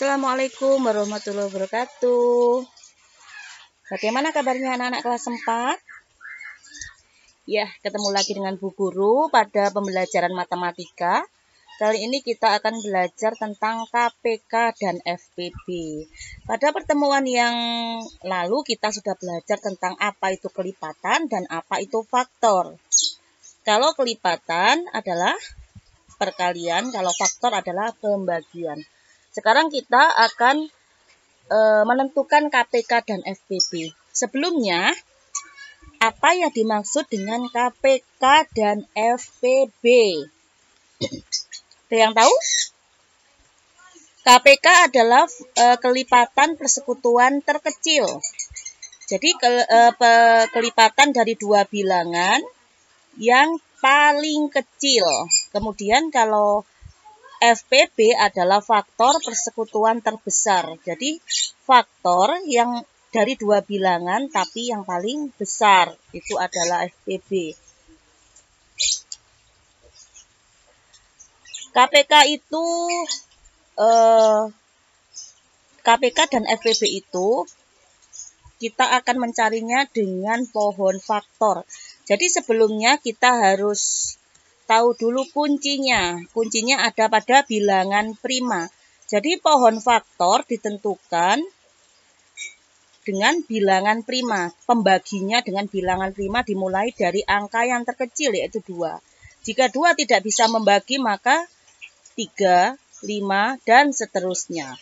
Assalamualaikum warahmatullahi wabarakatuh. Bagaimana kabarnya anak-anak kelas 4? Ya, ketemu lagi dengan Bu Guru pada pembelajaran matematika. Kali ini kita akan belajar tentang KPK dan FPB. Pada pertemuan yang lalu kita sudah belajar tentang apa itu kelipatan dan apa itu faktor. Kalau kelipatan adalah perkalian, kalau faktor adalah pembagian. Sekarang kita akan e, menentukan KPK dan FPP. Sebelumnya, apa yang dimaksud dengan KPK dan FPB? Ada yang tahu? KPK adalah e, kelipatan persekutuan terkecil. Jadi ke, e, pe, kelipatan dari dua bilangan yang paling kecil. Kemudian kalau FPB adalah faktor persekutuan terbesar. Jadi faktor yang dari dua bilangan tapi yang paling besar itu adalah FPB. KPK itu eh, KPK dan FPB itu kita akan mencarinya dengan pohon faktor. Jadi sebelumnya kita harus tahu dulu kuncinya. Kuncinya ada pada bilangan prima. Jadi pohon faktor ditentukan dengan bilangan prima. Pembaginya dengan bilangan prima dimulai dari angka yang terkecil yaitu 2. Jika 2 tidak bisa membagi maka 3, 5, dan seterusnya.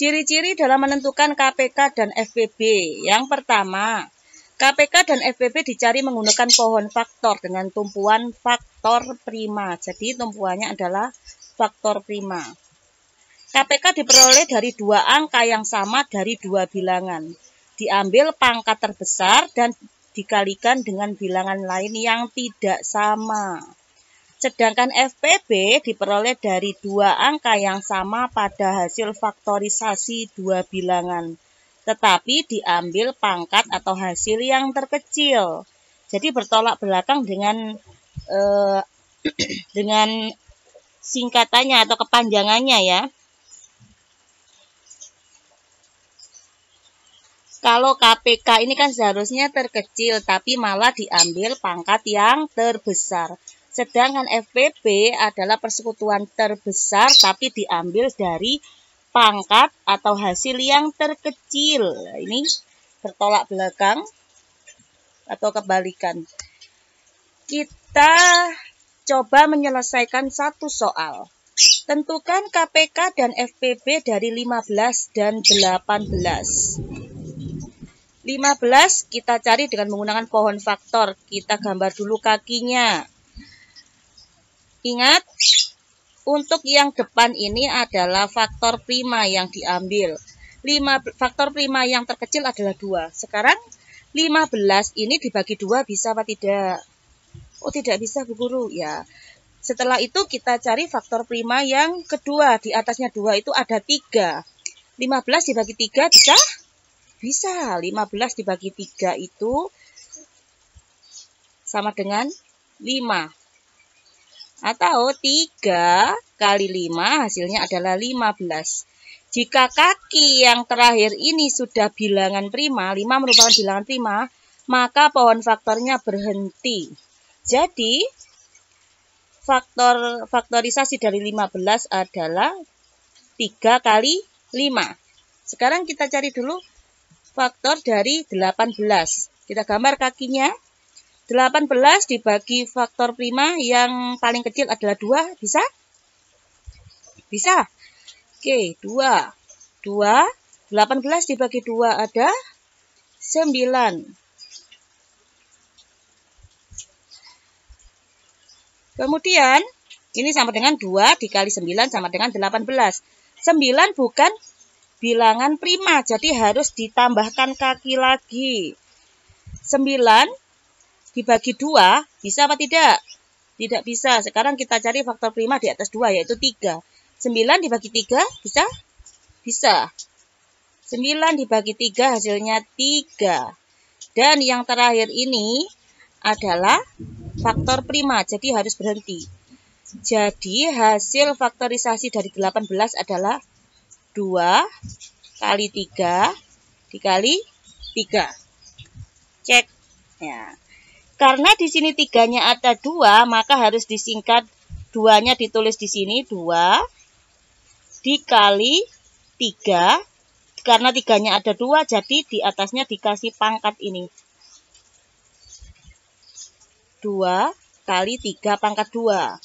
Ciri-ciri dalam menentukan KPK dan FPB. Yang pertama, KPK dan FPP dicari menggunakan pohon faktor dengan tumpuan faktor prima. Jadi tumpuannya adalah faktor prima. KPK diperoleh dari dua angka yang sama dari dua bilangan. Diambil pangkat terbesar dan dikalikan dengan bilangan lain yang tidak sama. Sedangkan FPB diperoleh dari dua angka yang sama pada hasil faktorisasi dua bilangan tetapi diambil pangkat atau hasil yang terkecil. Jadi bertolak belakang dengan eh, dengan singkatannya atau kepanjangannya ya. Kalau KPK ini kan seharusnya terkecil tapi malah diambil pangkat yang terbesar. Sedangkan FPP adalah persekutuan terbesar tapi diambil dari pangkat atau hasil yang terkecil. Ini bertolak belakang atau kebalikan. Kita coba menyelesaikan satu soal. Tentukan KPK dan FPB dari 15 dan 18. 15 kita cari dengan menggunakan pohon faktor. Kita gambar dulu kakinya. Ingat, untuk yang depan ini adalah faktor prima yang diambil. 5, faktor prima yang terkecil adalah 2. Sekarang 15 ini dibagi 2 bisa apa tidak? Oh tidak bisa Bu Guru ya. Setelah itu kita cari faktor prima yang kedua. Di atasnya 2 itu ada 3. 15 dibagi 3 bisa? Bisa. 15 dibagi 3 itu sama dengan 5. Atau 3 kali 5 hasilnya adalah 15. Jika kaki yang terakhir ini sudah bilangan prima, 5 merupakan bilangan prima, maka pohon faktornya berhenti. Jadi, faktor faktorisasi dari 15 adalah 3 kali 5. Sekarang kita cari dulu faktor dari 18. Kita gambar kakinya. 18 dibagi faktor prima yang paling kecil adalah 2, bisa? Bisa. Oke, 2. 2, 18 dibagi 2 ada 9. Kemudian, ini sama dengan 2 dikali 9 sama dengan 18. 9 bukan bilangan prima, jadi harus ditambahkan kaki lagi. 9 dibagi dua bisa apa tidak? Tidak bisa. Sekarang kita cari faktor prima di atas dua yaitu tiga. Sembilan dibagi tiga bisa? Bisa. Sembilan dibagi tiga hasilnya tiga. Dan yang terakhir ini adalah faktor prima, jadi harus berhenti. Jadi hasil faktorisasi dari 18 adalah 2 kali 3 dikali 3. Cek. Ya. Karena di sini tiganya ada dua, maka harus disingkat duanya ditulis di sini dua dikali tiga. Karena tiganya ada dua, jadi di atasnya dikasih pangkat ini. Dua kali tiga pangkat dua.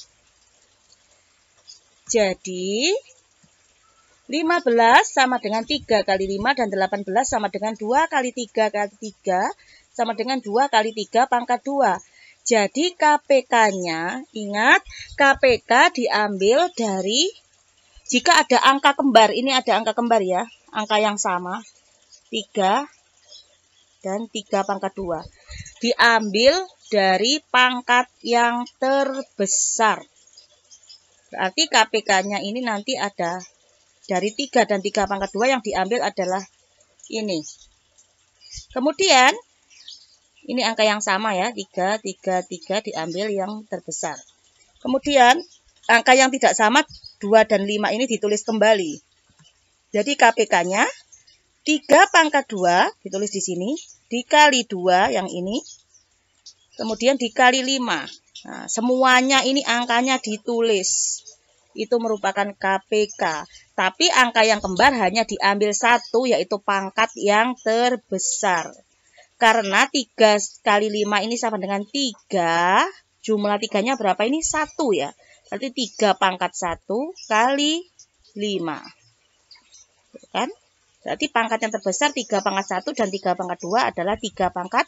Jadi 15 sama dengan 3 kali 5 dan 18 sama dengan 2 kali 3 kali 3 sama dengan 2 kali 3 pangkat 2. Jadi KPK-nya, ingat KPK diambil dari jika ada angka kembar, ini ada angka kembar ya, angka yang sama, 3 dan 3 pangkat 2. Diambil dari pangkat yang terbesar. Berarti KPK-nya ini nanti ada dari 3 dan 3 pangkat 2 yang diambil adalah ini. Kemudian ini angka yang sama ya, 3, 3, 3 diambil yang terbesar. Kemudian angka yang tidak sama 2 dan 5 ini ditulis kembali. Jadi KPK-nya 3 pangkat 2 ditulis di sini dikali 2 yang ini kemudian dikali 5. Nah, semuanya ini angkanya ditulis. Itu merupakan KPK. Tapi angka yang kembar hanya diambil satu yaitu pangkat yang terbesar. Karena 3 kali 5 ini sama dengan 3. Jumlah 3-nya berapa ini? 1 ya. Berarti 3 pangkat 1 kali 5. Kan? Berarti pangkat yang terbesar 3 pangkat 1 dan 3 pangkat 2 adalah 3 pangkat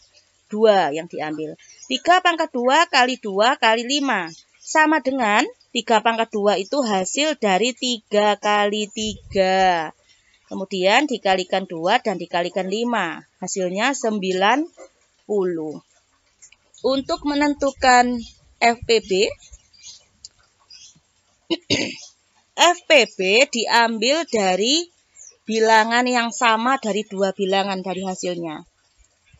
2 yang diambil. 3 pangkat 2 kali 2 kali 5. Sama dengan 3 pangkat 2 itu hasil dari 3 kali 3. Kemudian dikalikan 2 dan dikalikan 5. Hasilnya 90. Untuk menentukan FPB, FPB diambil dari bilangan yang sama dari dua bilangan dari hasilnya.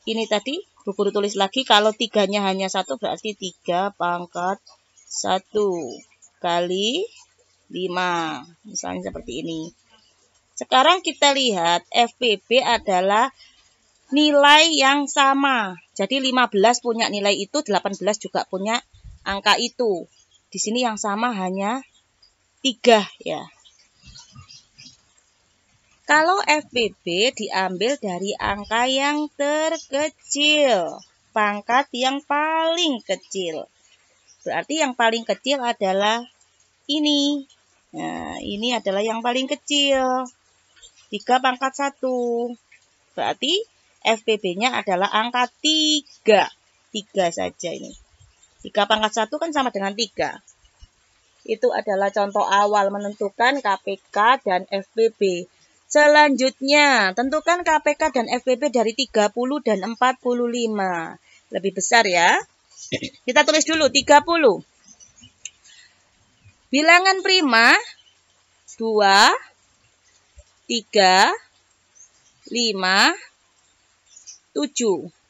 Ini tadi buku tulis lagi kalau tiganya hanya satu berarti 3 pangkat 1 kali 5. Misalnya seperti ini. Sekarang kita lihat FPB adalah nilai yang sama. Jadi 15 punya nilai itu, 18 juga punya angka itu. Di sini yang sama hanya 3 ya. Kalau FPB diambil dari angka yang terkecil, pangkat yang paling kecil. Berarti yang paling kecil adalah ini. Nah, ini adalah yang paling kecil. 3 pangkat 1. Berarti FPB-nya adalah angka 3. 3 saja ini. 3 pangkat 1 kan sama dengan 3. Itu adalah contoh awal menentukan KPK dan FPB. Selanjutnya, tentukan KPK dan FPB dari 30 dan 45. Lebih besar ya. Kita tulis dulu 30. Bilangan prima 2 3, 5, 7.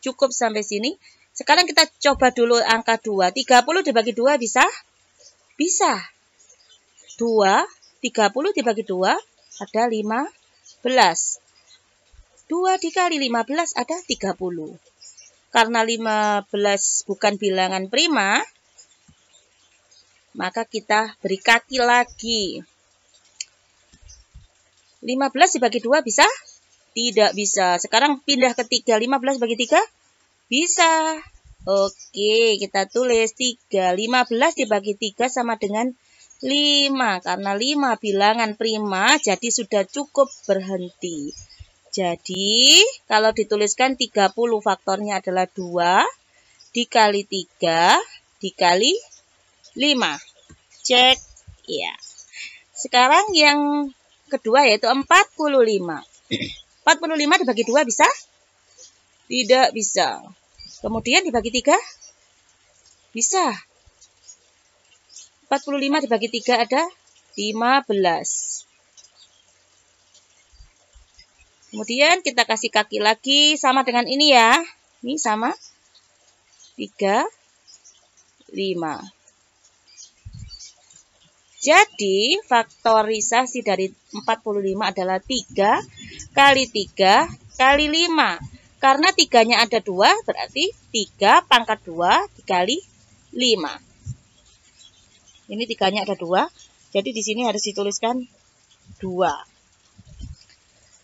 Cukup sampai sini. Sekarang kita coba dulu angka 2. 30 dibagi 2 bisa? Bisa. 2, 30 dibagi 2 ada 15. 2 dikali 15 ada 30. Karena 15 bukan bilangan prima, maka kita beri kaki lagi. 15 dibagi 2 bisa? Tidak bisa. Sekarang pindah ke 3. 15 bagi 3? Bisa. Oke, kita tulis 3. 15 dibagi 3 sama dengan 5. Karena 5 bilangan prima, jadi sudah cukup berhenti. Jadi, kalau dituliskan 30 faktornya adalah 2 dikali 3 dikali 5. Cek. Ya. Sekarang yang kedua yaitu 45. 45 dibagi dua bisa? Tidak bisa. Kemudian dibagi tiga? Bisa. 45 dibagi tiga ada 15. Kemudian kita kasih kaki lagi sama dengan ini ya. Ini sama. 3, 5. Jadi, faktorisasi dari 45 adalah 3 kali 3 kali 5. Karena 3-nya ada 2, berarti 3 pangkat 2 dikali 5. Ini 3-nya ada 2, jadi di sini harus dituliskan 2.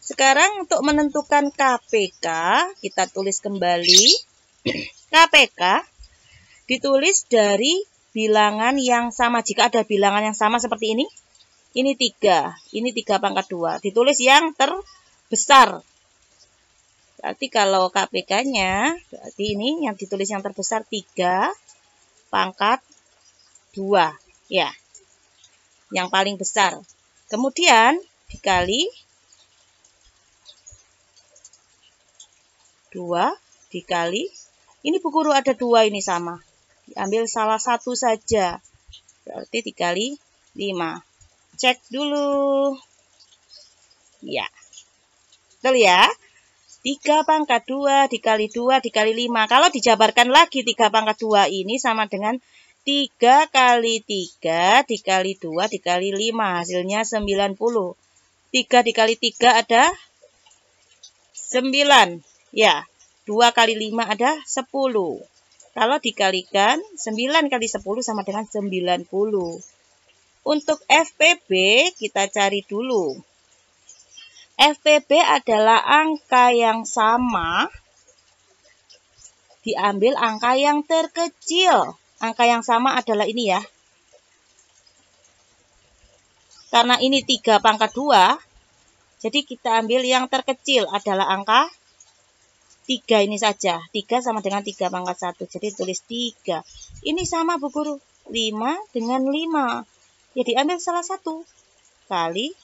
Sekarang untuk menentukan KPK, kita tulis kembali. KPK ditulis dari bilangan yang sama. Jika ada bilangan yang sama seperti ini, ini tiga ini tiga pangkat dua Ditulis yang terbesar. Berarti kalau KPK-nya, berarti ini yang ditulis yang terbesar tiga pangkat dua Ya, yang paling besar. Kemudian dikali dua dikali. Ini bu guru ada dua ini sama. Diambil salah satu saja. Berarti dikali 5. Cek dulu. Ya. Betul ya? 3 pangkat 2 dikali 2 dikali 5. Kalau dijabarkan lagi 3 pangkat 2 ini sama dengan 3 kali 3 dikali 2 dikali 5. Hasilnya 90. 3 dikali 3 ada 9. Ya, 2 kali 5 ada 10. Kalau dikalikan 9 kali 10 sama dengan 90. Untuk FPB kita cari dulu. FPB adalah angka yang sama diambil angka yang terkecil. Angka yang sama adalah ini ya. Karena ini 3 pangkat 2, jadi kita ambil yang terkecil adalah angka tiga ini saja. Tiga sama dengan tiga pangkat satu. Jadi tulis tiga. Ini sama Bu Guru. Lima dengan lima. Ya diambil salah satu. Kali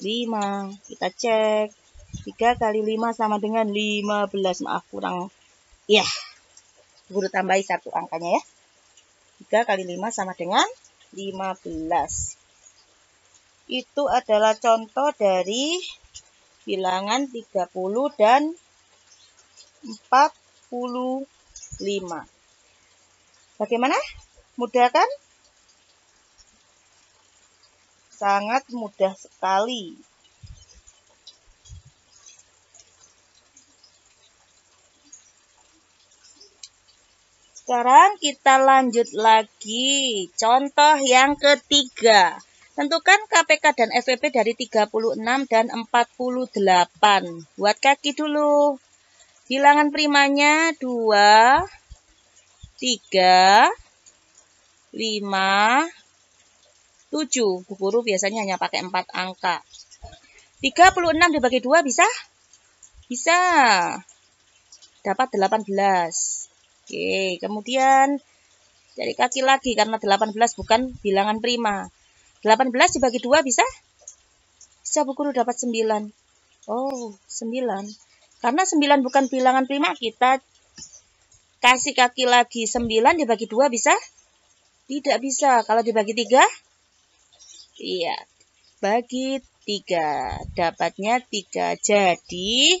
lima. Kita cek. Tiga kali lima sama dengan lima belas. Maaf kurang. Ya. Bu Guru tambahi satu angkanya ya. Tiga kali lima sama dengan lima belas. Itu adalah contoh dari bilangan 30 dan 45. Bagaimana? Mudah kan? Sangat mudah sekali. Sekarang kita lanjut lagi. Contoh yang ketiga. Tentukan KPK dan FPP dari 36 dan 48. Buat kaki dulu. Bilangan primanya 2, 3, 5, 7. Bu guru biasanya hanya pakai 4 angka. 36 dibagi 2 bisa? Bisa. Dapat 18. Oke, kemudian dari kaki lagi karena 18 bukan bilangan prima. 18 dibagi 2 bisa? Bisa Bu Guru dapat 9. Oh, 9. Karena 9 bukan bilangan prima, kita kasih kaki lagi 9 dibagi 2 bisa? Tidak bisa. Kalau dibagi 3? Iya. Bagi 3. Dapatnya 3. Jadi,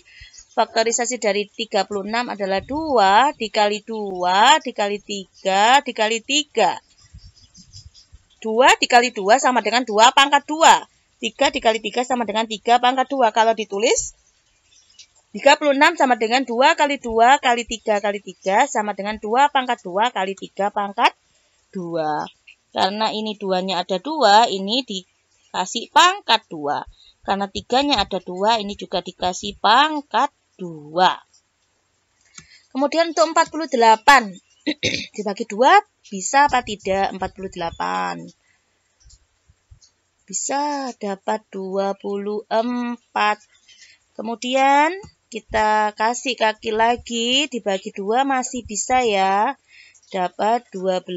faktorisasi dari 36 adalah 2 dikali 2 dikali 3 dikali 3. 2 dikali 2 sama dengan 2 pangkat 2. 3 dikali 3 sama dengan 3 pangkat 2. Kalau ditulis 36 sama dengan 2 kali 2 kali 3 kali 3 sama dengan 2 pangkat 2 kali 3 pangkat 2. Karena ini 2-nya ada 2, ini dikasih pangkat 2. Karena 3-nya ada 2, ini juga dikasih pangkat 2. Kemudian untuk 48, dibagi 2 bisa apa tidak 48 bisa dapat 24 kemudian kita kasih kaki lagi dibagi 2 masih bisa ya dapat 12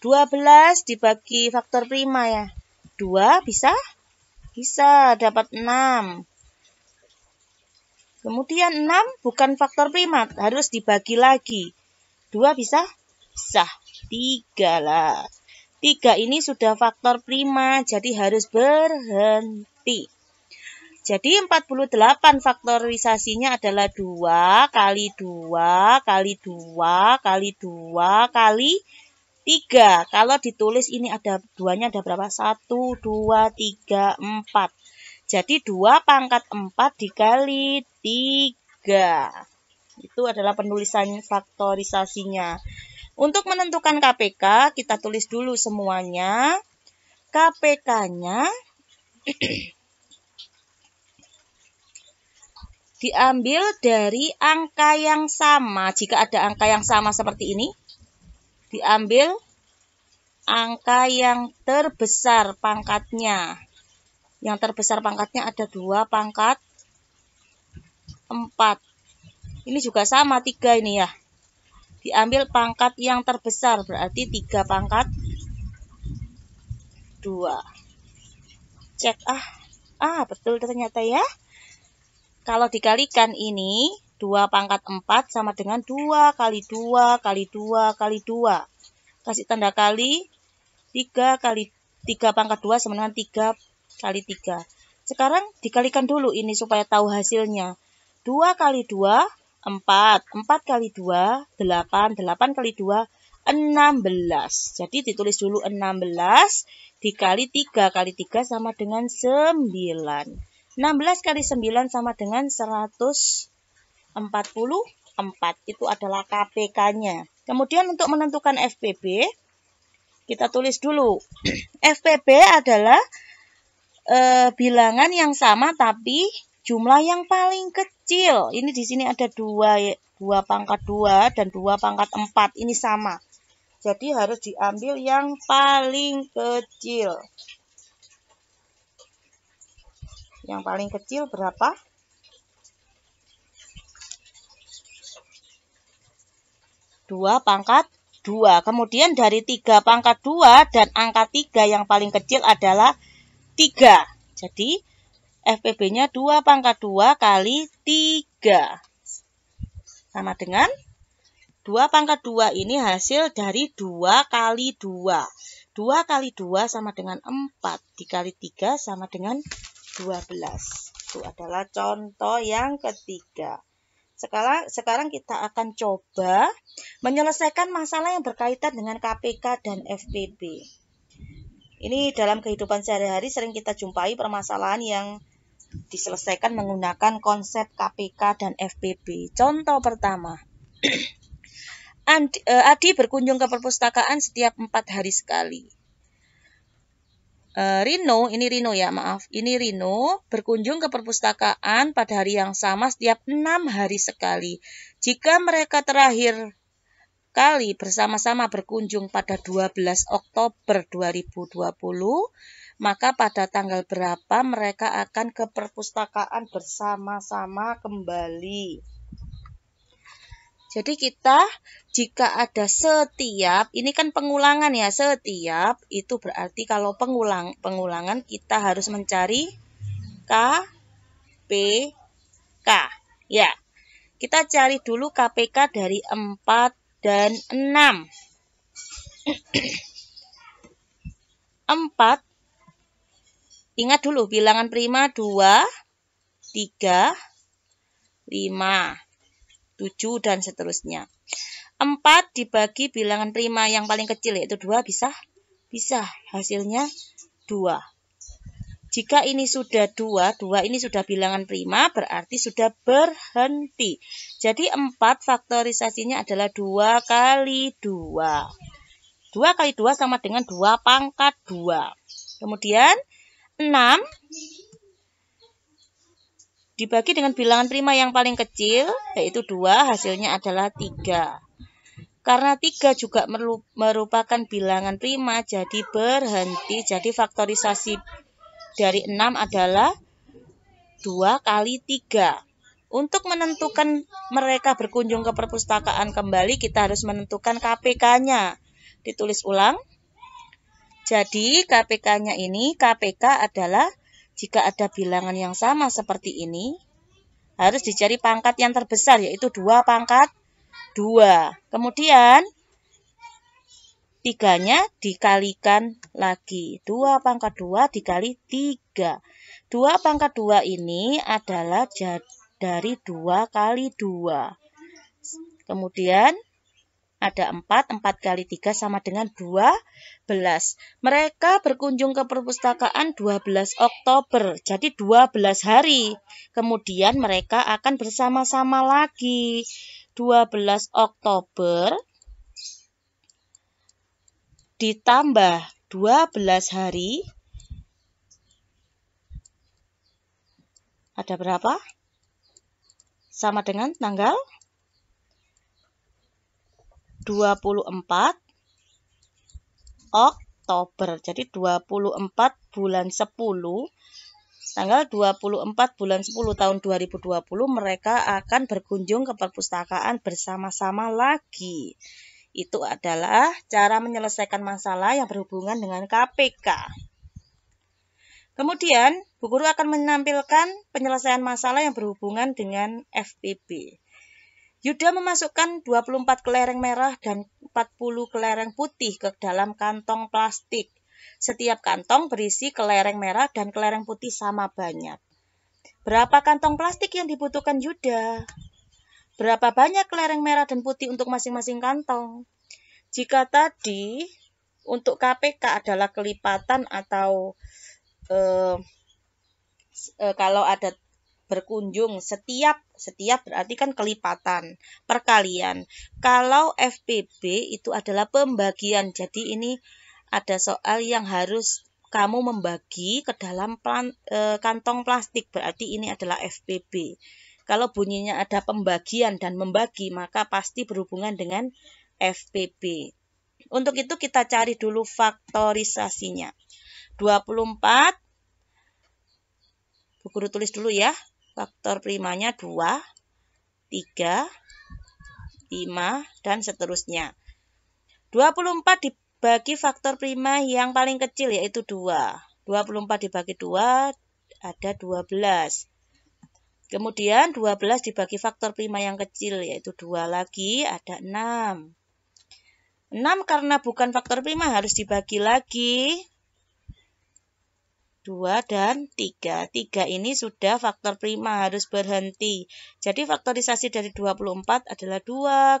12 dibagi faktor prima ya 2 bisa bisa dapat 6 Kemudian 6 bukan faktor prima, harus dibagi lagi. 2 bisa? Bisa. 3 lah. 3 ini sudah faktor prima, jadi harus berhenti. Jadi 48 faktorisasinya adalah 2 kali 2 kali 2 kali 2 kali 3. Kalau ditulis ini ada duanya ada berapa? 1, 2, 3, 4. Jadi 2 pangkat 4 dikali 3. Itu adalah penulisan faktorisasinya. Untuk menentukan KPK, kita tulis dulu semuanya. KPK-nya diambil dari angka yang sama. Jika ada angka yang sama seperti ini, diambil angka yang terbesar pangkatnya. Yang terbesar pangkatnya ada dua pangkat empat. Ini juga sama tiga ini ya. Diambil pangkat yang terbesar berarti tiga pangkat dua. Cek ah. Ah, betul ternyata ya. Kalau dikalikan ini dua pangkat empat sama dengan dua kali dua kali dua kali dua. Kasih tanda kali tiga kali tiga pangkat dua sama dengan tiga kali tiga. Sekarang dikalikan dulu ini supaya tahu hasilnya. Dua kali dua 4. 4 kali 2, 8. 8 kali 2, 16. Jadi ditulis dulu 16 dikali 3 kali 3 sama dengan 9. 16 kali 9 sama dengan 144. Itu adalah KPK-nya. Kemudian untuk menentukan FPB, kita tulis dulu. FPB adalah e, bilangan yang sama tapi jumlah yang paling kecil. Ini di sini ada dua, ya, dua pangkat dua dan dua pangkat empat. Ini sama. Jadi harus diambil yang paling kecil. Yang paling kecil berapa? Dua pangkat dua. Kemudian dari tiga pangkat dua dan angka tiga yang paling kecil adalah tiga. Jadi FPB-nya 2 pangkat 2 kali 3. Sama dengan 2 pangkat 2 ini hasil dari 2 kali 2. 2 kali 2 sama dengan 4. Dikali 3 sama dengan 12. Itu adalah contoh yang ketiga. Sekarang, sekarang kita akan coba menyelesaikan masalah yang berkaitan dengan KPK dan FPB. Ini dalam kehidupan sehari-hari sering kita jumpai permasalahan yang diselesaikan menggunakan konsep KPK dan FPB. Contoh pertama, Andi, eh, Adi berkunjung ke perpustakaan setiap empat hari sekali. Eh, Rino, ini Rino ya, maaf. Ini Rino berkunjung ke perpustakaan pada hari yang sama setiap enam hari sekali. Jika mereka terakhir kali bersama-sama berkunjung pada 12 Oktober 2020, maka pada tanggal berapa mereka akan ke perpustakaan bersama-sama kembali. Jadi kita jika ada setiap, ini kan pengulangan ya, setiap itu berarti kalau pengulang pengulangan kita harus mencari KPK. Ya. Kita cari dulu KPK dari 4 dan 6. 4 Ingat dulu, bilangan prima 2, 3, 5, 7, dan seterusnya. 4 dibagi bilangan prima yang paling kecil yaitu 2 bisa? Bisa. Hasilnya 2. Jika ini sudah 2, 2 ini sudah bilangan prima berarti sudah berhenti. Jadi 4 faktorisasinya adalah 2 kali 2. 2 kali 2 sama dengan 2 pangkat 2. Kemudian 6 dibagi dengan bilangan prima yang paling kecil, yaitu 2, hasilnya adalah 3. Karena 3 juga merupakan bilangan prima, jadi berhenti. Jadi faktorisasi dari 6 adalah 2 kali 3. Untuk menentukan mereka berkunjung ke perpustakaan kembali, kita harus menentukan KPK-nya. Ditulis ulang. Jadi KPK-nya ini, KPK adalah jika ada bilangan yang sama seperti ini, harus dicari pangkat yang terbesar, yaitu dua pangkat dua Kemudian, tiganya dikalikan lagi. dua pangkat dua dikali tiga dua pangkat dua ini adalah dari dua kali dua Kemudian ada 4, 4 kali 3 sama dengan 12. Mereka berkunjung ke perpustakaan 12 Oktober, jadi 12 hari. Kemudian mereka akan bersama-sama lagi. 12 Oktober ditambah 12 hari. Ada berapa? Sama dengan tanggal 24 Oktober. Jadi 24 bulan 10 tanggal 24 bulan 10 tahun 2020 mereka akan berkunjung ke perpustakaan bersama-sama lagi. Itu adalah cara menyelesaikan masalah yang berhubungan dengan KPK. Kemudian, Buku Guru akan menampilkan penyelesaian masalah yang berhubungan dengan FPB. Yuda memasukkan 24 kelereng merah dan 40 kelereng putih ke dalam kantong plastik. Setiap kantong berisi kelereng merah dan kelereng putih sama banyak. Berapa kantong plastik yang dibutuhkan Yuda? Berapa banyak kelereng merah dan putih untuk masing-masing kantong? Jika tadi untuk KPK adalah kelipatan atau eh, eh, kalau ada berkunjung setiap setiap berarti kan kelipatan, perkalian. Kalau FPB itu adalah pembagian. Jadi ini ada soal yang harus kamu membagi ke dalam plan, e, kantong plastik. Berarti ini adalah FPB. Kalau bunyinya ada pembagian dan membagi, maka pasti berhubungan dengan FPB. Untuk itu kita cari dulu faktorisasinya. 24 Guru tulis dulu ya faktor primanya 2, 3, 5, dan seterusnya. 24 dibagi faktor prima yang paling kecil yaitu 2. 24 dibagi 2 ada 12. Kemudian 12 dibagi faktor prima yang kecil yaitu 2 lagi ada 6. 6 karena bukan faktor prima harus dibagi lagi 2 dan 3. 3 ini sudah faktor prima harus berhenti. Jadi faktorisasi dari 24 adalah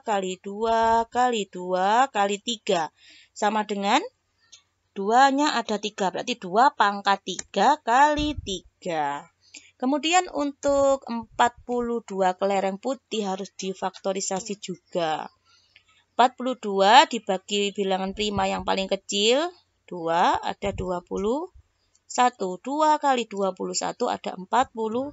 2 kali 2 kali 2 kali 3. Sama dengan 2-nya ada 3. Berarti 2 pangkat 3 kali 3. Kemudian untuk 42 kelereng putih harus difaktorisasi juga. 42 dibagi bilangan prima yang paling kecil 2 ada 20 1. 2 kali 21 ada 42.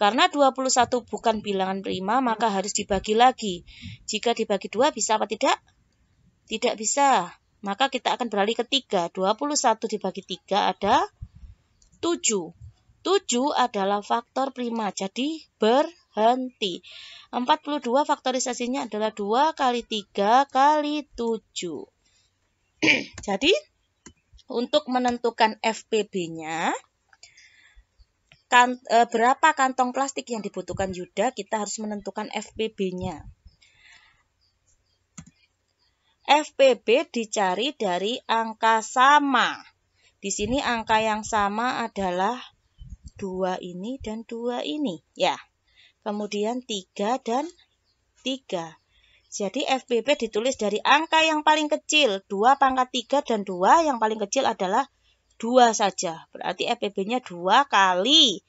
Karena 21 bukan bilangan prima, maka harus dibagi lagi. Jika dibagi 2 bisa apa tidak? Tidak bisa. Maka kita akan beralih ke 3. 21 dibagi 3 ada 7. 7 adalah faktor prima, jadi berhenti. 42 faktorisasinya adalah 2 kali 3 kali 7. jadi untuk menentukan FPB-nya, kan, e, berapa kantong plastik yang dibutuhkan Yuda, kita harus menentukan FPB-nya. FPB dicari dari angka sama. Di sini angka yang sama adalah dua ini dan dua ini. ya. Kemudian tiga dan tiga. Jadi FPP ditulis dari angka yang paling kecil, 2 pangkat 3 dan 2 yang paling kecil adalah 2 saja. Berarti FPP-nya 2 kali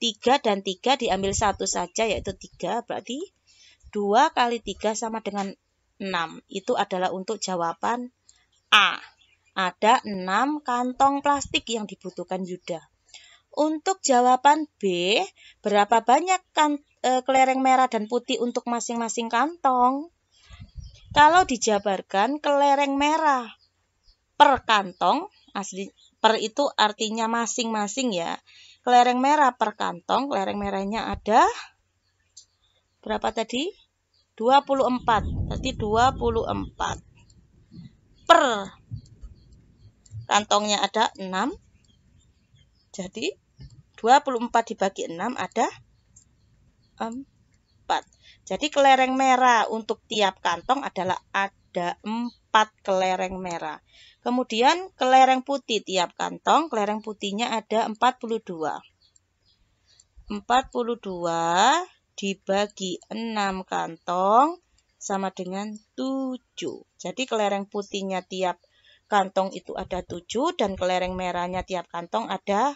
3 dan 3 diambil 1 saja yaitu 3. Berarti 2 kali 3 sama dengan 6. Itu adalah untuk jawaban A. Ada 6 kantong plastik yang dibutuhkan Yuda. Untuk jawaban B, berapa banyak kan, e, kelereng merah dan putih untuk masing-masing kantong? Kalau dijabarkan kelereng merah per kantong, asli per itu artinya masing-masing ya. Kelereng merah per kantong, kelereng merahnya ada berapa tadi? 24. Berarti 24 per kantongnya ada 6. Jadi 24 dibagi 6 ada um, jadi kelereng merah untuk tiap kantong adalah ada 4 kelereng merah. Kemudian kelereng putih tiap kantong, kelereng putihnya ada 42. 42 dibagi 6 kantong sama dengan 7. Jadi kelereng putihnya tiap kantong itu ada 7 dan kelereng merahnya tiap kantong ada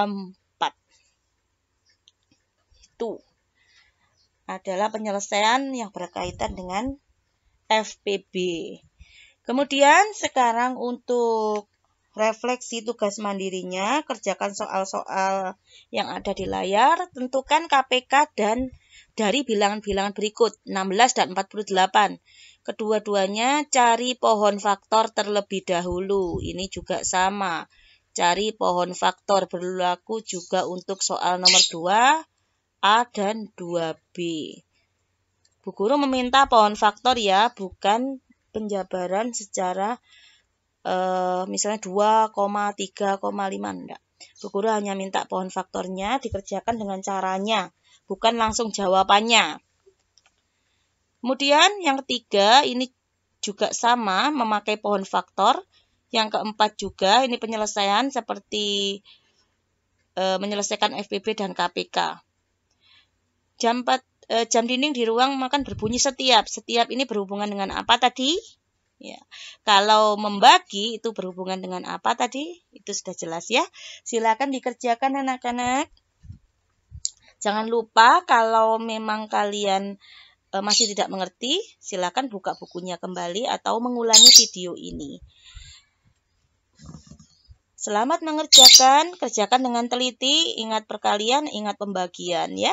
4. Itu adalah penyelesaian yang berkaitan dengan FPB. Kemudian sekarang untuk refleksi tugas mandirinya, kerjakan soal-soal yang ada di layar, tentukan KPK dan dari bilangan-bilangan berikut 16 dan 48. Kedua-duanya cari pohon faktor terlebih dahulu. Ini juga sama. Cari pohon faktor berlaku juga untuk soal nomor 2 A dan 2B. Bu guru meminta pohon faktor ya, bukan penjabaran secara eh, misalnya 2,3,5 enggak. Bu guru hanya minta pohon faktornya dikerjakan dengan caranya, bukan langsung jawabannya. Kemudian yang ketiga ini juga sama memakai pohon faktor. Yang keempat juga ini penyelesaian seperti e, menyelesaikan FPB dan KPK. Jam 4 eh, jam dinding di ruang makan berbunyi setiap. Setiap ini berhubungan dengan apa tadi? Ya. Kalau membagi itu berhubungan dengan apa tadi? Itu sudah jelas ya. Silakan dikerjakan anak-anak. Jangan lupa kalau memang kalian eh, masih tidak mengerti, silakan buka bukunya kembali atau mengulangi video ini. Selamat mengerjakan, kerjakan dengan teliti, ingat perkalian, ingat pembagian ya.